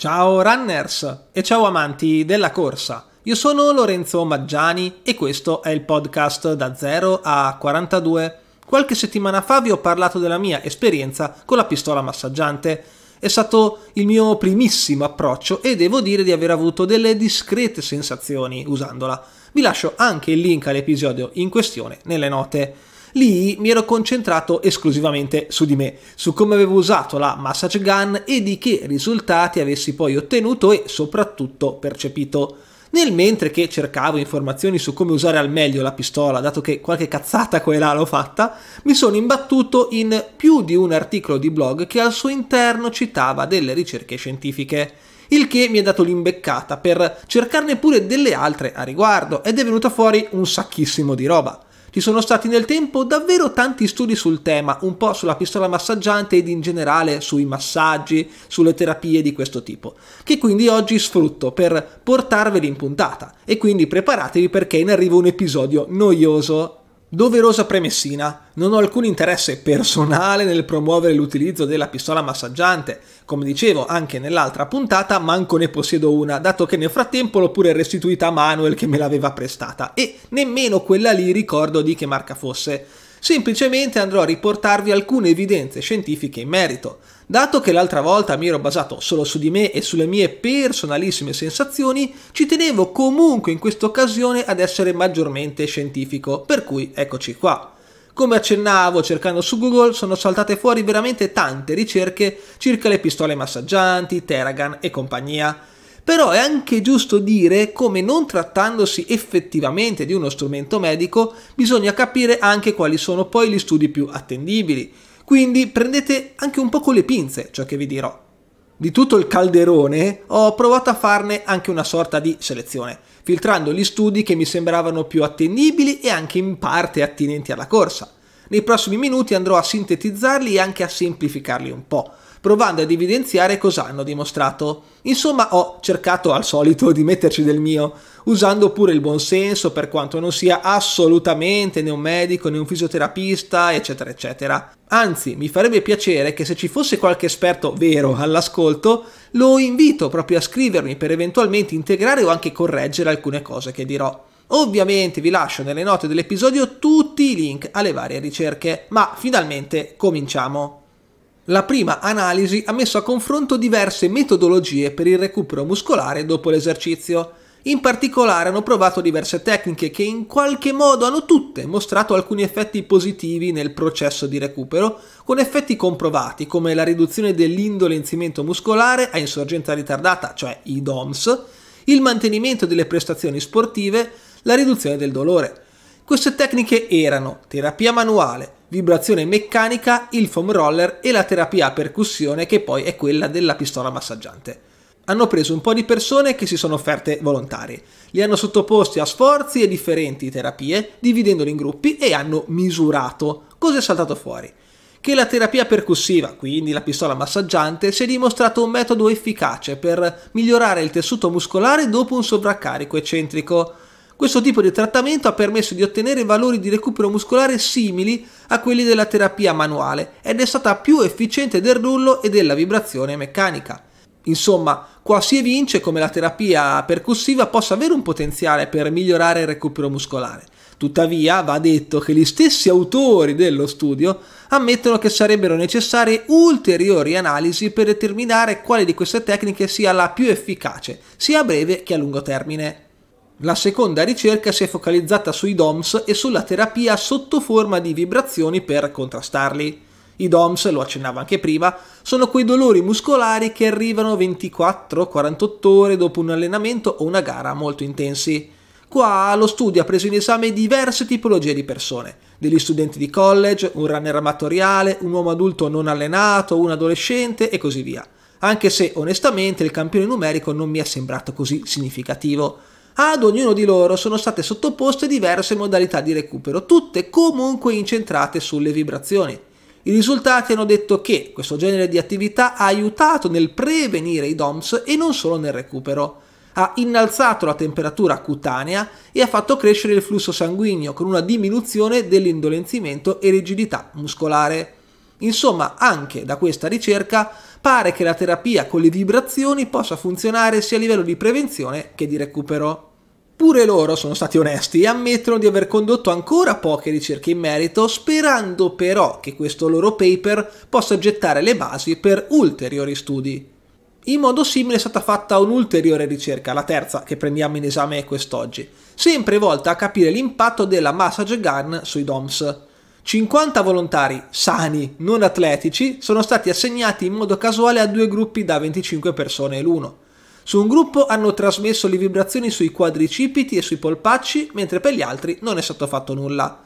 Ciao runners e ciao amanti della corsa. Io sono Lorenzo Maggiani e questo è il podcast da 0 a 42. Qualche settimana fa vi ho parlato della mia esperienza con la pistola massaggiante. È stato il mio primissimo approccio e devo dire di aver avuto delle discrete sensazioni usandola. Vi lascio anche il link all'episodio in questione nelle note lì mi ero concentrato esclusivamente su di me, su come avevo usato la massage gun e di che risultati avessi poi ottenuto e soprattutto percepito. Nel mentre che cercavo informazioni su come usare al meglio la pistola, dato che qualche cazzata qua e là l'ho fatta, mi sono imbattuto in più di un articolo di blog che al suo interno citava delle ricerche scientifiche. Il che mi ha dato l'imbeccata per cercarne pure delle altre a riguardo ed è venuta fuori un sacchissimo di roba. Ci sono stati nel tempo davvero tanti studi sul tema, un po' sulla pistola massaggiante ed in generale sui massaggi, sulle terapie di questo tipo, che quindi oggi sfrutto per portarveli in puntata e quindi preparatevi perché in arrivo un episodio noioso Doverosa premessina, non ho alcun interesse personale nel promuovere l'utilizzo della pistola massaggiante, come dicevo anche nell'altra puntata manco ne possiedo una, dato che nel frattempo l'ho pure restituita a Manuel che me l'aveva prestata e nemmeno quella lì ricordo di che marca fosse. Semplicemente andrò a riportarvi alcune evidenze scientifiche in merito. Dato che l'altra volta mi ero basato solo su di me e sulle mie personalissime sensazioni, ci tenevo comunque in questa occasione ad essere maggiormente scientifico, per cui eccoci qua. Come accennavo cercando su Google sono saltate fuori veramente tante ricerche circa le pistole massaggianti, Teragan e compagnia però è anche giusto dire come non trattandosi effettivamente di uno strumento medico bisogna capire anche quali sono poi gli studi più attendibili, quindi prendete anche un po' con le pinze ciò che vi dirò. Di tutto il calderone ho provato a farne anche una sorta di selezione, filtrando gli studi che mi sembravano più attendibili e anche in parte attinenti alla corsa. Nei prossimi minuti andrò a sintetizzarli e anche a semplificarli un po', provando ad evidenziare cosa hanno dimostrato. Insomma, ho cercato al solito di metterci del mio, usando pure il buonsenso per quanto non sia assolutamente né un medico né un fisioterapista, eccetera, eccetera. Anzi, mi farebbe piacere che se ci fosse qualche esperto vero all'ascolto, lo invito proprio a scrivermi per eventualmente integrare o anche correggere alcune cose che dirò. Ovviamente vi lascio nelle note dell'episodio tutti i link alle varie ricerche, ma finalmente cominciamo la prima analisi ha messo a confronto diverse metodologie per il recupero muscolare dopo l'esercizio. In particolare hanno provato diverse tecniche che in qualche modo hanno tutte mostrato alcuni effetti positivi nel processo di recupero, con effetti comprovati come la riduzione dell'indolenzimento muscolare a insorgenza ritardata, cioè i DOMS, il mantenimento delle prestazioni sportive, la riduzione del dolore. Queste tecniche erano terapia manuale, vibrazione meccanica, il foam roller e la terapia a percussione che poi è quella della pistola massaggiante. Hanno preso un po' di persone che si sono offerte volontari, li hanno sottoposti a sforzi e differenti terapie, dividendoli in gruppi e hanno misurato cosa è saltato fuori. Che la terapia percussiva, quindi la pistola massaggiante, si è dimostrato un metodo efficace per migliorare il tessuto muscolare dopo un sovraccarico eccentrico questo tipo di trattamento ha permesso di ottenere valori di recupero muscolare simili a quelli della terapia manuale ed è stata più efficiente del rullo e della vibrazione meccanica. Insomma, qua si evince come la terapia percussiva possa avere un potenziale per migliorare il recupero muscolare. Tuttavia, va detto che gli stessi autori dello studio ammettono che sarebbero necessarie ulteriori analisi per determinare quale di queste tecniche sia la più efficace, sia a breve che a lungo termine. La seconda ricerca si è focalizzata sui DOMS e sulla terapia sotto forma di vibrazioni per contrastarli. I DOMS, lo accennavo anche prima, sono quei dolori muscolari che arrivano 24-48 ore dopo un allenamento o una gara molto intensi. Qua lo studio ha preso in esame diverse tipologie di persone, degli studenti di college, un runner amatoriale, un uomo adulto non allenato, un adolescente e così via, anche se onestamente il campione numerico non mi è sembrato così significativo ad ognuno di loro sono state sottoposte diverse modalità di recupero, tutte comunque incentrate sulle vibrazioni. I risultati hanno detto che questo genere di attività ha aiutato nel prevenire i DOMS e non solo nel recupero. Ha innalzato la temperatura cutanea e ha fatto crescere il flusso sanguigno con una diminuzione dell'indolenzimento e rigidità muscolare. Insomma, anche da questa ricerca pare che la terapia con le vibrazioni possa funzionare sia a livello di prevenzione che di recupero. Pure loro sono stati onesti e ammettono di aver condotto ancora poche ricerche in merito, sperando però che questo loro paper possa gettare le basi per ulteriori studi. In modo simile è stata fatta un'ulteriore ricerca, la terza che prendiamo in esame quest'oggi, sempre volta a capire l'impatto della massage gun sui DOMS. 50 volontari sani, non atletici, sono stati assegnati in modo casuale a due gruppi da 25 persone l'uno su un gruppo hanno trasmesso le vibrazioni sui quadricipiti e sui polpacci, mentre per gli altri non è stato fatto nulla.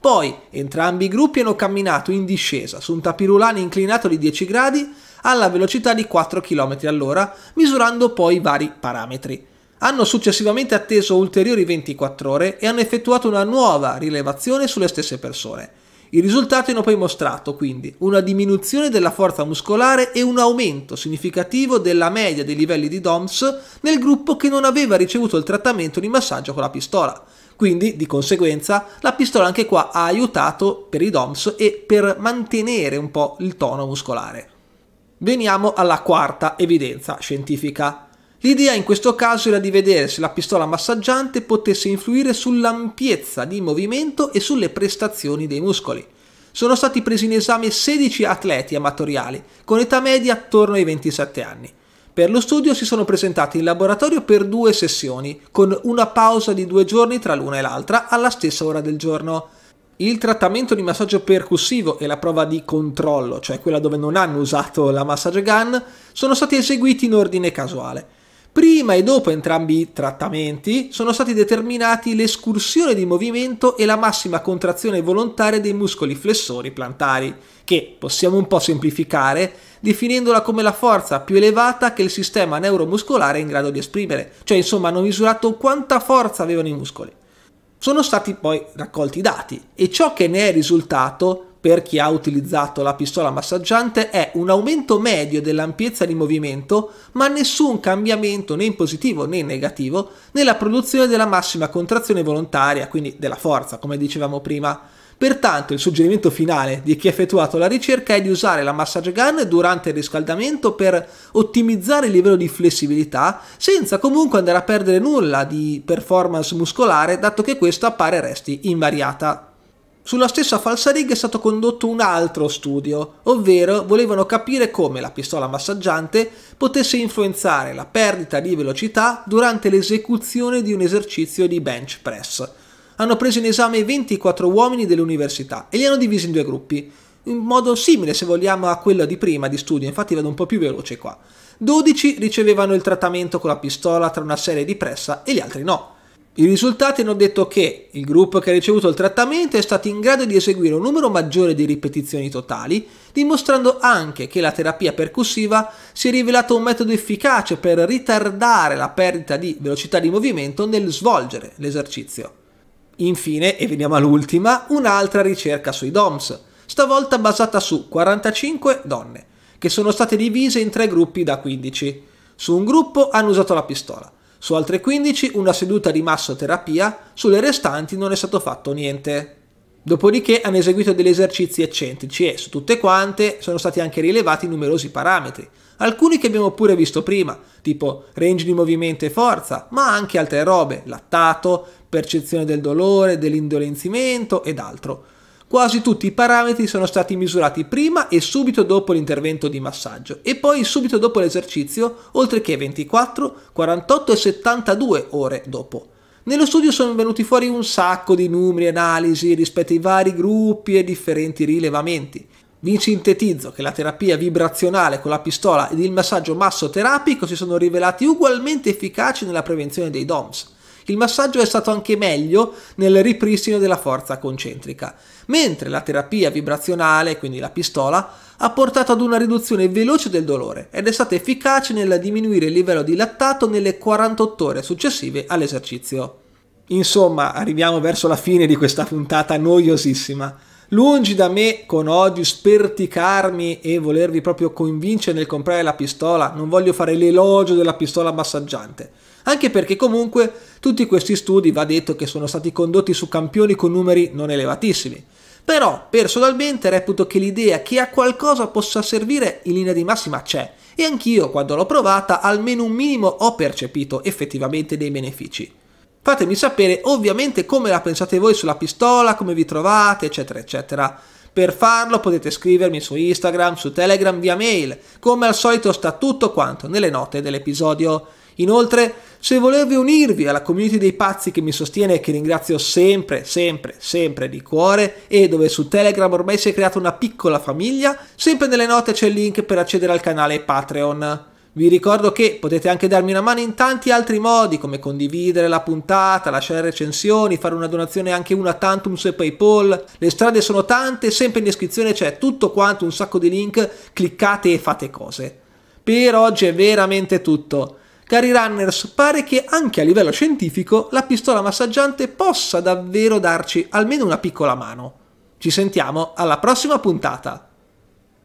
Poi entrambi i gruppi hanno camminato in discesa su un tapirulano inclinato di 10 gradi alla velocità di 4 km all'ora, misurando poi vari parametri. Hanno successivamente atteso ulteriori 24 ore e hanno effettuato una nuova rilevazione sulle stesse persone. I risultati hanno poi mostrato quindi una diminuzione della forza muscolare e un aumento significativo della media dei livelli di DOMS nel gruppo che non aveva ricevuto il trattamento di massaggio con la pistola. Quindi, di conseguenza, la pistola anche qua ha aiutato per i DOMS e per mantenere un po' il tono muscolare. Veniamo alla quarta evidenza scientifica. L'idea in questo caso era di vedere se la pistola massaggiante potesse influire sull'ampiezza di movimento e sulle prestazioni dei muscoli. Sono stati presi in esame 16 atleti amatoriali, con età media attorno ai 27 anni. Per lo studio si sono presentati in laboratorio per due sessioni, con una pausa di due giorni tra l'una e l'altra alla stessa ora del giorno. Il trattamento di massaggio percussivo e la prova di controllo, cioè quella dove non hanno usato la massage gun, sono stati eseguiti in ordine casuale. Prima e dopo entrambi i trattamenti sono stati determinati l'escursione di movimento e la massima contrazione volontaria dei muscoli flessori plantari, che possiamo un po' semplificare definendola come la forza più elevata che il sistema neuromuscolare è in grado di esprimere, cioè insomma hanno misurato quanta forza avevano i muscoli. Sono stati poi raccolti i dati e ciò che ne è risultato per chi ha utilizzato la pistola massaggiante è un aumento medio dell'ampiezza di movimento, ma nessun cambiamento né in positivo né in negativo nella produzione della massima contrazione volontaria, quindi della forza, come dicevamo prima. Pertanto il suggerimento finale di chi ha effettuato la ricerca è di usare la massage gun durante il riscaldamento per ottimizzare il livello di flessibilità senza comunque andare a perdere nulla di performance muscolare dato che questa appare resti invariata sulla stessa falsariga è stato condotto un altro studio, ovvero volevano capire come la pistola massaggiante potesse influenzare la perdita di velocità durante l'esecuzione di un esercizio di bench press. Hanno preso in esame 24 uomini dell'università e li hanno divisi in due gruppi, in modo simile se vogliamo a quello di prima di studio, infatti vado un po' più veloce qua. 12 ricevevano il trattamento con la pistola tra una serie di pressa e gli altri no. I risultati hanno detto che il gruppo che ha ricevuto il trattamento è stato in grado di eseguire un numero maggiore di ripetizioni totali, dimostrando anche che la terapia percussiva si è rivelata un metodo efficace per ritardare la perdita di velocità di movimento nel svolgere l'esercizio. Infine, e veniamo all'ultima, un'altra ricerca sui DOMS, stavolta basata su 45 donne, che sono state divise in tre gruppi da 15. Su un gruppo hanno usato la pistola, su altre 15 una seduta di massoterapia, sulle restanti non è stato fatto niente. Dopodiché hanno eseguito degli esercizi eccentrici e su tutte quante sono stati anche rilevati numerosi parametri, alcuni che abbiamo pure visto prima, tipo range di movimento e forza, ma anche altre robe, lattato, percezione del dolore, dell'indolenzimento ed altro. Quasi tutti i parametri sono stati misurati prima e subito dopo l'intervento di massaggio e poi subito dopo l'esercizio, oltre che 24, 48 e 72 ore dopo. Nello studio sono venuti fuori un sacco di numeri e analisi rispetto ai vari gruppi e differenti rilevamenti. Vi sintetizzo che la terapia vibrazionale con la pistola ed il massaggio massoterapico si sono rivelati ugualmente efficaci nella prevenzione dei DOMS. Il massaggio è stato anche meglio nel ripristino della forza concentrica, mentre la terapia vibrazionale, quindi la pistola, ha portato ad una riduzione veloce del dolore ed è stata efficace nel diminuire il livello di lattato nelle 48 ore successive all'esercizio. Insomma, arriviamo verso la fine di questa puntata noiosissima. Lungi da me con odio sperticarmi e volervi proprio convincere nel comprare la pistola, non voglio fare l'elogio della pistola massaggiante anche perché comunque tutti questi studi va detto che sono stati condotti su campioni con numeri non elevatissimi. Però personalmente reputo che l'idea che a qualcosa possa servire in linea di massima c'è e anch'io quando l'ho provata almeno un minimo ho percepito effettivamente dei benefici. Fatemi sapere ovviamente come la pensate voi sulla pistola, come vi trovate, eccetera, eccetera. Per farlo potete scrivermi su Instagram, su Telegram, via mail. Come al solito sta tutto quanto nelle note dell'episodio. Inoltre, se volete unirvi alla community dei pazzi che mi sostiene e che ringrazio sempre, sempre, sempre di cuore e dove su Telegram ormai si è creata una piccola famiglia, sempre nelle note c'è il link per accedere al canale Patreon. Vi ricordo che potete anche darmi una mano in tanti altri modi come condividere la puntata, lasciare recensioni, fare una donazione anche una tantum su Paypal. Le strade sono tante, sempre in descrizione c'è tutto quanto, un sacco di link, cliccate e fate cose. Per oggi è veramente tutto. Cari runners, pare che anche a livello scientifico la pistola massaggiante possa davvero darci almeno una piccola mano. Ci sentiamo alla prossima puntata!